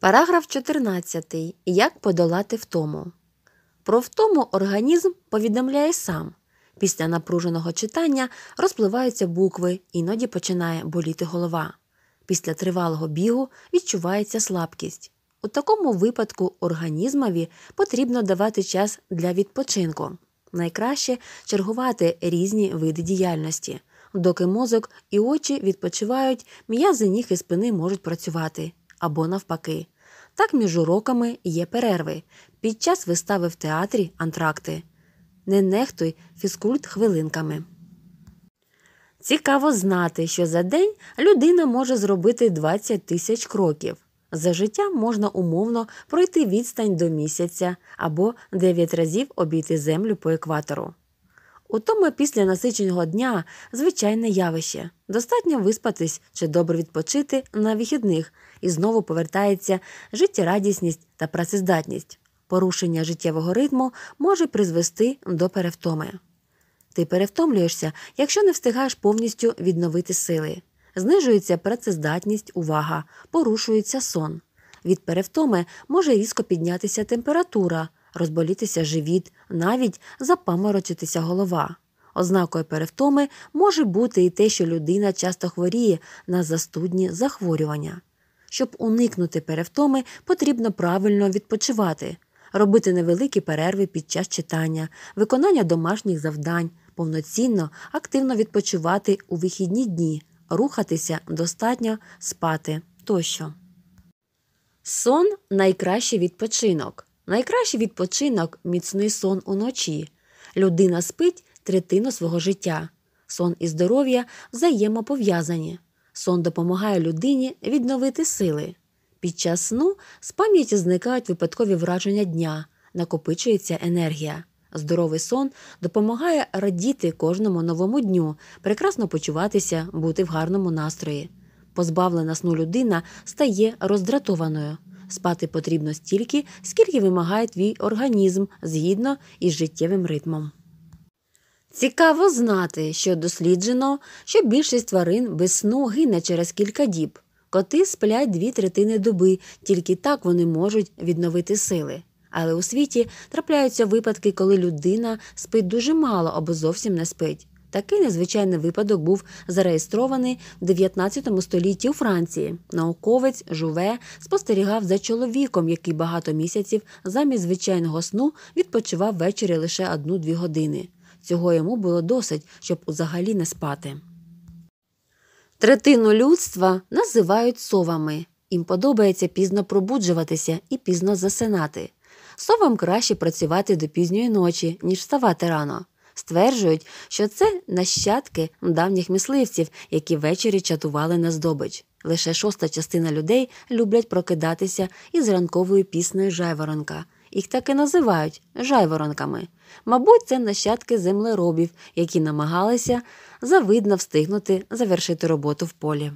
Параграф 14. Як подолати втому. Про втому організм повідомляє сам. Після напруженого читання розпливаються букви, іноді починає боліти голова. Після тривалого бігу відчувається слабкість. У такому випадку організмові потрібно давати час для відпочинку. Найкраще чергувати різні види діяльності. Доки мозок і очі відпочивають, м'язи ніг і спини можуть працювати або навпаки. Так між уроками є перерви, під час вистави в театрі антракти. Не нехтуй фізкульт хвилинками. Цікаво знати, що за день людина може зробити 20 тисяч кроків. За життя можна умовно пройти відстань до місяця або 9 разів обійти землю по екватору. Утома після насиченого дня звичайне явище. Достатньо виспатись чи добре відпочити на вихідних, і знову повертається життєрадісність та працездатність. Порушення життєвого ритму може призвести до перевтоми. Ти перевтомлюєшся, якщо не встигаєш повністю відновити сили. Знижується працездатність, увага, порушується сон. Від перевтоми може різко піднятися температура розболітися живіт, навіть запаморочитися голова. Ознакою перевтоми може бути і те, що людина часто хворіє на застудні захворювання. Щоб уникнути перевтоми, потрібно правильно відпочивати, робити невеликі перерви під час читання, виконання домашніх завдань, повноцінно, активно відпочивати у вихідні дні, рухатися достатньо, спати тощо. Сон найкращий відпочинок. Найкращий відпочинок міцний сон уночі. Людина спить третину свого життя. Сон і здоров'я взаємопов'язані. Сон допомагає людині відновити сили. Під час сну з пам'яті зникають випадкові враження дня, накопичується енергія. Здоровий сон допомагає радіти кожному новому дню, прекрасно почуватися, бути в гарному настрої. Позбавлена сну людина стає роздратованою спати потрібно стільки, скільки вимагає твій організм згідно із життєвим ритмом. Цікаво знати, що досліджено, що більшість тварин без сну гине через кілька діб. Коти сплять дві третини доби, тільки так вони можуть відновити сили. Але у світі трапляються випадки, коли людина спить дуже мало або зовсім не спить. Такий незвичайний випадок був зареєстрований в 19 столітті у Франції. Науковець Жуве спостерігав за чоловіком, який багато місяців замість звичайного сну відпочивав ввечері лише одну-дві години. Цього йому було досить, щоб взагалі не спати. Третину людства називають совами. Їм подобається пізно пробуджуватися і пізно засинати. Совам краще працювати до пізньої ночі, ніж вставати рано. Стверджують, що це нащадки давніх мисливців, які ввечері чатували на здобич. Лише шоста частина людей люблять прокидатися із ранковою піснею жайворонка. Їх так і називають жайворонками. Мабуть, це нащадки землеробів, які намагалися завидно встигнути завершити роботу в полі.